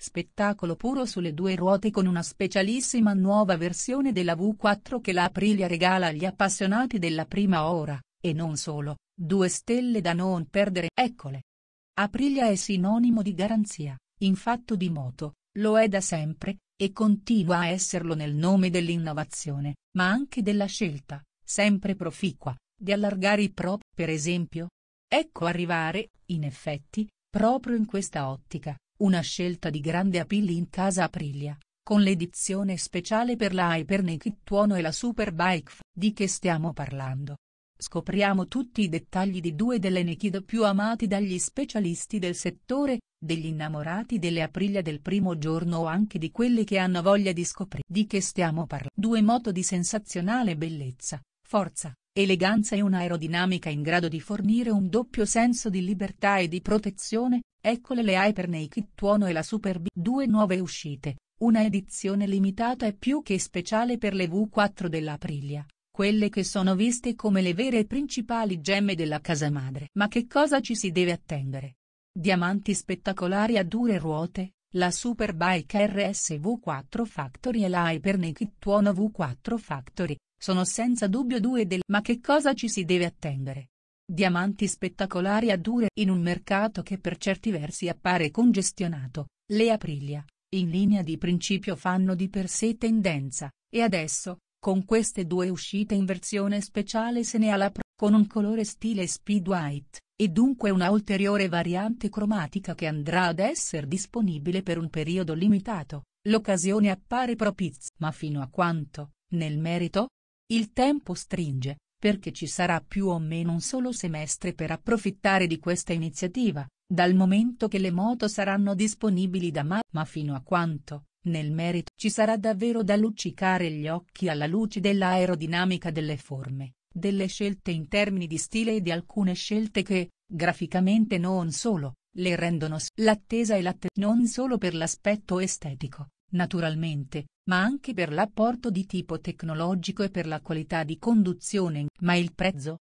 Spettacolo puro sulle due ruote con una specialissima nuova versione della V4 che la Aprilia regala agli appassionati della prima ora, e non solo, due stelle da non perdere, eccole. Aprilia è sinonimo di garanzia, in fatto di moto, lo è da sempre, e continua a esserlo nel nome dell'innovazione, ma anche della scelta, sempre proficua, di allargare i pro, per esempio. Ecco arrivare, in effetti, proprio in questa ottica, una scelta di grande appeal in casa Aprilia, con l'edizione speciale per la Hypernikit Tuono e la Superbike. Di che stiamo parlando? Scopriamo tutti i dettagli di due delle Naked più amati dagli specialisti del settore, degli innamorati delle Aprilia del primo giorno o anche di quelli che hanno voglia di scoprire. Di che stiamo parlando? Due moto di sensazionale bellezza, forza, eleganza e un'aerodinamica in grado di fornire un doppio senso di libertà e di protezione, Eccole le Hypernaked Tuono e la Super B. Due nuove uscite, una edizione limitata e più che speciale per le V4 dell'Aprilia, quelle che sono viste come le vere e principali gemme della casa madre. Ma che cosa ci si deve attendere? Diamanti spettacolari a dure ruote, la Superbike RS v 4 Factory e la Hypernaked Tuono V4 Factory, sono senza dubbio due del... Ma che cosa ci si deve attendere? Diamanti spettacolari a dure in un mercato che per certi versi appare congestionato, le Aprilia, in linea di principio fanno di per sé tendenza, e adesso, con queste due uscite in versione speciale se ne ha la pro con un colore stile speed white, e dunque una ulteriore variante cromatica che andrà ad essere disponibile per un periodo limitato, l'occasione appare propizia. Ma fino a quanto, nel merito? Il tempo stringe, perché ci sarà più o meno un solo semestre per approfittare di questa iniziativa, dal momento che le moto saranno disponibili da ma, ma fino a quanto, nel merito, ci sarà davvero da luccicare gli occhi alla luce dell'aerodinamica delle forme, delle scelte in termini di stile e di alcune scelte che, graficamente non solo, le rendono l'attesa e l'attesa non solo per l'aspetto estetico, naturalmente, ma anche per l'apporto di tipo tecnologico e per la qualità di conduzione, ma il prezzo,